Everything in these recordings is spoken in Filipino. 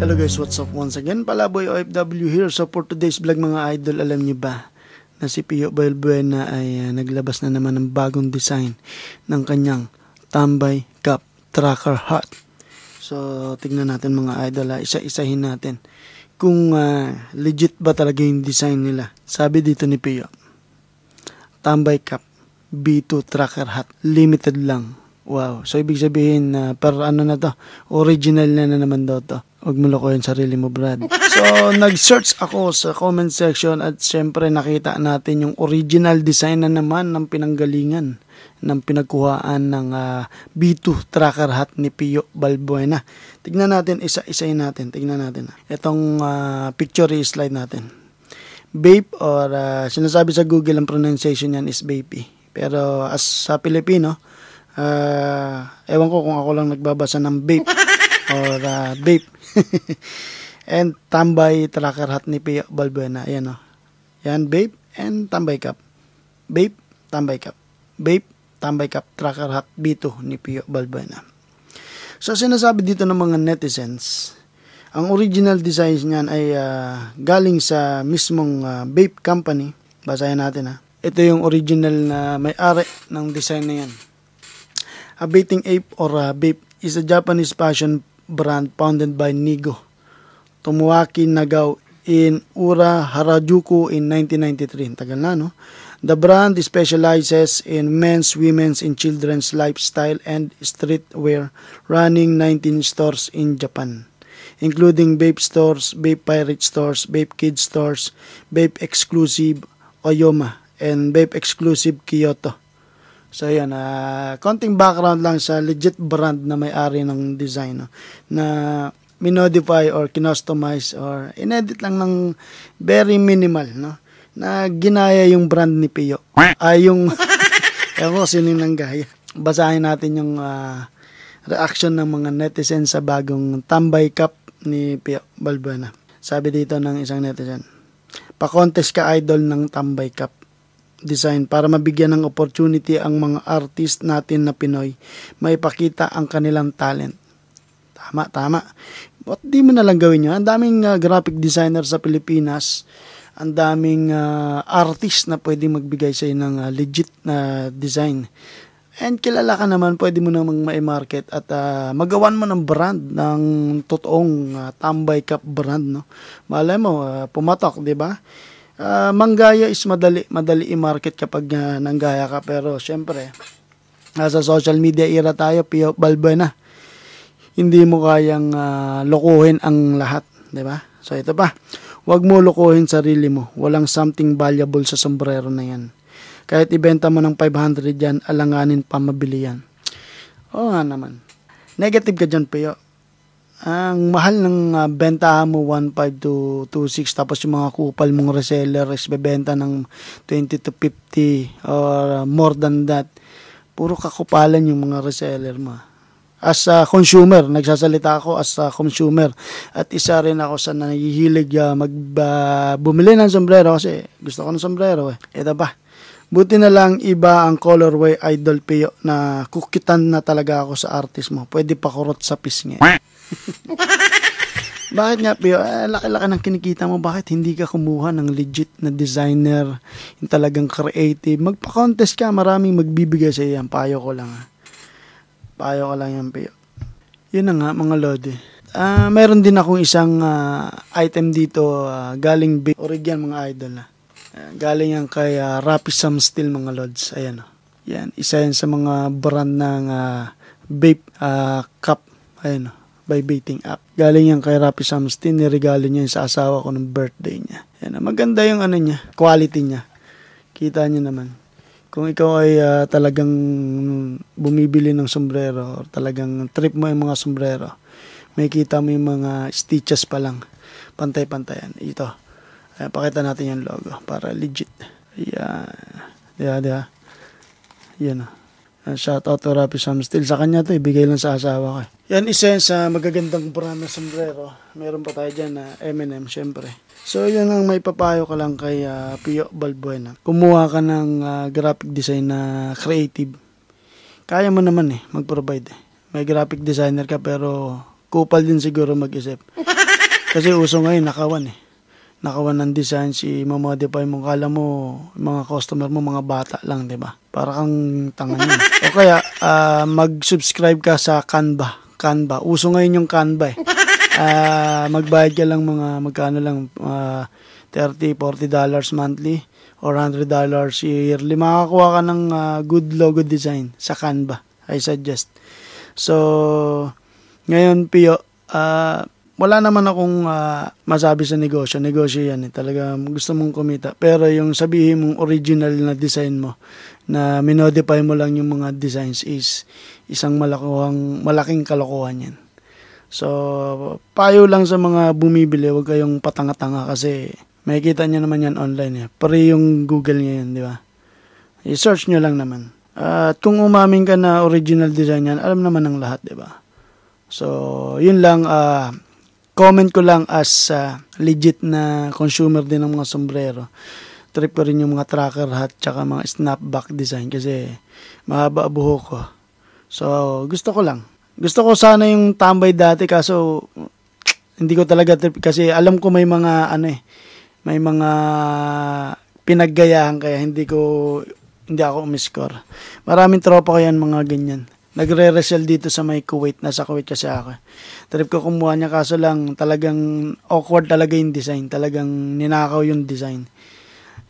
Hello hmm. guys, what's up once again? Palaboy OFW here. So for today's vlog mga idol, alam nyo ba na si Pio Balbuena ay uh, naglabas na naman ng bagong design ng kanyang Tambay Cup Tracker Hat. So tingnan natin mga idol, uh, isa-isahin natin kung uh, legit ba talaga yung design nila. Sabi dito ni Pio, Tambay Cup B2 Tracker Hat, limited lang. Wow. So, ibig sabihin na uh, per ano na to, original na na naman daw to. Huwag mo lokohin sarili mo, Brad. So, nag-search ako sa comment section at syempre nakita natin yung original design na naman ng pinanggalingan ng pinagkuhaan ng uh, ah, B2 tracker hat ni Pio Balbuena. Tignan natin, isa-isayin natin. Tignan natin. Ah. Itong uh, picture slide natin. Vape or uh, sinasabi sa Google ang pronunciation niyan is vapey. Pero as sa Pilipino, Uh, ewan ko kung ako lang nagbabasa ng vape or uh, vape. and tambay tracker hat ni Pio Balbuena. Ayan o. Oh. Yan, vape and tambay cup. Vape, tambay cup. Vape, tambay cup tracker hat B2 ni Pio Balbuena. So, sinasabi dito ng mga netizens, ang original design niyan ay uh, galing sa mismong uh, vape company. Basahin natin ha. Ito yung original na may-ari ng design na yan. A Baiting Ape or a Vape is a Japanese fashion brand founded by Nigo Tomoaki Nagao in Ura, Harajuku in 1993. Tagal na, no? The brand specializes in men's, women's, and children's lifestyle and streetwear, running 19 stores in Japan, including vape stores, vape pirate stores, vape kids stores, vape exclusive Oyoma, and vape exclusive Kyoto. So, yun. Uh, konting background lang sa legit brand na may-ari ng design no? na minodify or kinostomize or inedit lang ng very minimal, no? Na ginaya yung brand ni Pio. Ay, uh, ah, yung... Ewan ko sino nang gaya. Basahin natin yung uh, reaction ng mga netizen sa bagong tambay cup ni Pio Balbuena. Sabi dito ng isang netizen, pa-contest ka idol ng tambay cup design para mabigyan ng opportunity ang mga artist natin na Pinoy. Maipakita ang kanilang talent. Tama, tama. Ba't di mo nalang gawin yun? Ang daming uh, graphic designer sa Pilipinas, ang daming uh, artist na pwede magbigay sa'yo ng uh, legit na uh, design. And kilala ka naman, pwede mo namang ma-market at uh, magawan mo ng brand, ng totoong uh, tambay cup brand. No? Malay mo, uh, pumatok, di ba? Uh, manggaya is madali, madali i-market kapag uh, nanggaya ka. Pero syempre, nasa social media era tayo, Pio Balbo Hindi mo kayang uh, lokohin ang lahat. di ba So ito pa, huwag mo lokohin sarili mo. Walang something valuable sa sombrero na yan. Kahit ibenta mo ng 500 yan, alanganin pa mabili yan. Oo nga naman. Negative ka dyan, Pio ang mahal ng uh, bentahan mo 1.5 to 2.6 tapos yung mga kupal mong reseller is bebenta ng 20 to 50 or uh, more than that. Puro kakupalan yung mga reseller mo. As a consumer, nagsasalita ako as a consumer at isa rin ako sa nahihilig uh, mag uh, bumili ng sombrero kasi gusto ko ng sombrero eh. Ito pa. Buti na lang iba ang colorway idol pio na kukitan na talaga ako sa artist mo. Pwede pa kurot sa pisngi. Bakit nga, Pio? Ah, laki-laki ng kinikita mo. Bakit hindi ka kumuha ng legit na designer, yung talagang creative? Magpa-contest ka, maraming magbibigay sa iyo. Payo ko lang. Ha? Ah. Payo ko lang yan, Pio. Yun na nga, mga lodi. Uh, meron din akong isang uh, item dito uh, galing Big Origin, mga idol. na. Uh, galing yan kay uh, Rappi Sam Steel, mga lods. Ayan, oh. Yan, isa yan sa mga brand ng uh, vape uh, cup. Ayan, oh by beating up. Galing yan kay Rapi Samstin, niregalo niya sa asawa ko ng birthday niya. Yan, ah, maganda yung ano niya, quality niya. Kita niyo naman. Kung ikaw ay uh, talagang bumibili ng sombrero or talagang trip mo yung mga sombrero, may kita mo yung mga stitches pa lang. Pantay-pantayan. Ito. Ay, pakita natin yung logo para legit. Ayan. Diba, diba? Yan. Uh, ah. shout out to Rapi Samstil. Sa kanya to, ibigay lang sa asawa ko. Eh. Yan isa yan sa magagandang brand ng sombrero. Meron pa tayo dyan na M&M syempre. So yun ang may papayo ka lang kay uh, Pio Balbuena. Kumuha ka ng uh, graphic design na creative. Kaya mo naman eh, mag-provide eh. May graphic designer ka pero kupal din siguro mag-isip. Kasi uso ngayon nakawan eh nakawan ng design si mamodify mo kala mo mga customer mo mga bata lang 'di ba para kang tanga niya o kaya uh, mag-subscribe ka sa Canva Canva. Uso ngayon yung Canva eh. Uh, magbayad ka lang mga magkano lang uh, 30, 40 dollars monthly or 100 dollars yearly. Makakakuha ka ng uh, good logo design sa Canva. I suggest. So, ngayon Pio, uh, wala naman akong uh, masabi sa negosyo. Negosyo yan. Eh. Talaga gusto mong kumita. Pero yung sabihin mong original na design mo, na minodify mo lang yung mga designs is isang malakuhang, malaking kalokohan yan. So, payo lang sa mga bumibili, huwag kayong patanga-tanga kasi makikita nyo naman yan online. Eh. Pari yung Google yan, di ba? I-search nyo lang naman. at kung umamin ka na original design yan, alam naman ng lahat, di ba? So, yun lang. Uh, comment ko lang as uh, legit na consumer din ng mga sombrero. Trip ko rin yung mga tracker hat tsaka mga snapback design kasi mahaba buho ko. So, gusto ko lang. Gusto ko sana yung tambay dati kaso hindi ko talaga trip kasi alam ko may mga ano eh, may mga pinaggayahan kaya hindi ko hindi ako umiscore. Maraming tropa ko yan mga ganyan nagre-resell dito sa may Kuwait. Nasa Kuwait kasi ako. Trip ko kumuha niya kaso lang talagang awkward talaga yung design. Talagang ninakaw yung design.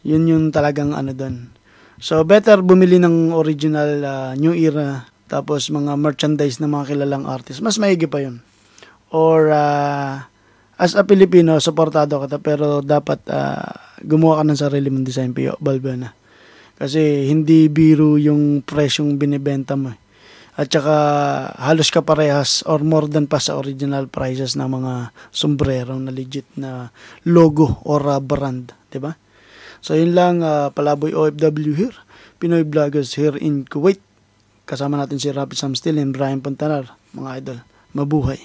Yun yung talagang ano doon. So better bumili ng original uh, New Era tapos mga merchandise ng mga kilalang artist. Mas maigi pa yun. Or uh, as a Pilipino, supportado ka ta, pero dapat uh, gumawa ka ng sarili mong design, Pio Balbena. Kasi hindi biro yung presyong binibenta mo. Eh at saka halos kaparehas or more than pa sa original prices ng mga sombrero na legit na logo or uh, brand, 'di ba? So yun lang uh, Palaboy OFW here, Pinoy Vloggers here in Kuwait. Kasama natin si Rapid Samstil and Brian Pantanar, mga idol. Mabuhay!